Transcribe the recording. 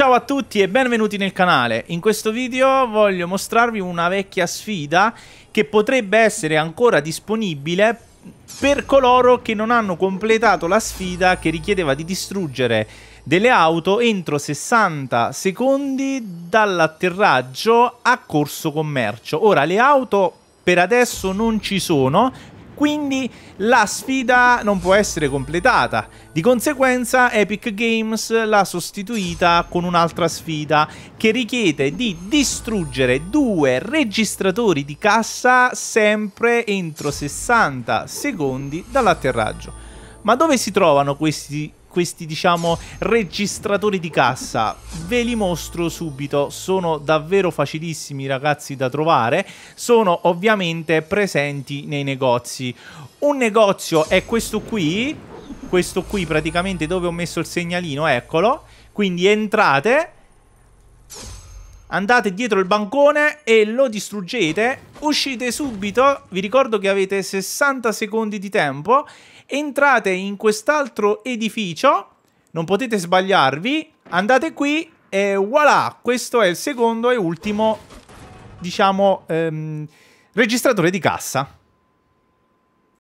Ciao a tutti e benvenuti nel canale. In questo video voglio mostrarvi una vecchia sfida che potrebbe essere ancora disponibile per coloro che non hanno completato la sfida che richiedeva di distruggere delle auto entro 60 secondi dall'atterraggio a corso commercio. Ora le auto per adesso non ci sono, quindi la sfida non può essere completata. Di conseguenza Epic Games l'ha sostituita con un'altra sfida che richiede di distruggere due registratori di cassa sempre entro 60 secondi dall'atterraggio. Ma dove si trovano questi questi diciamo registratori di cassa ve li mostro subito sono davvero facilissimi ragazzi da trovare sono ovviamente presenti nei negozi un negozio è questo qui questo qui praticamente dove ho messo il segnalino eccolo quindi entrate Andate dietro il bancone e lo distruggete. Uscite subito, vi ricordo che avete 60 secondi di tempo. Entrate in quest'altro edificio, non potete sbagliarvi. Andate qui e voilà, questo è il secondo e ultimo, diciamo, ehm, registratore di cassa.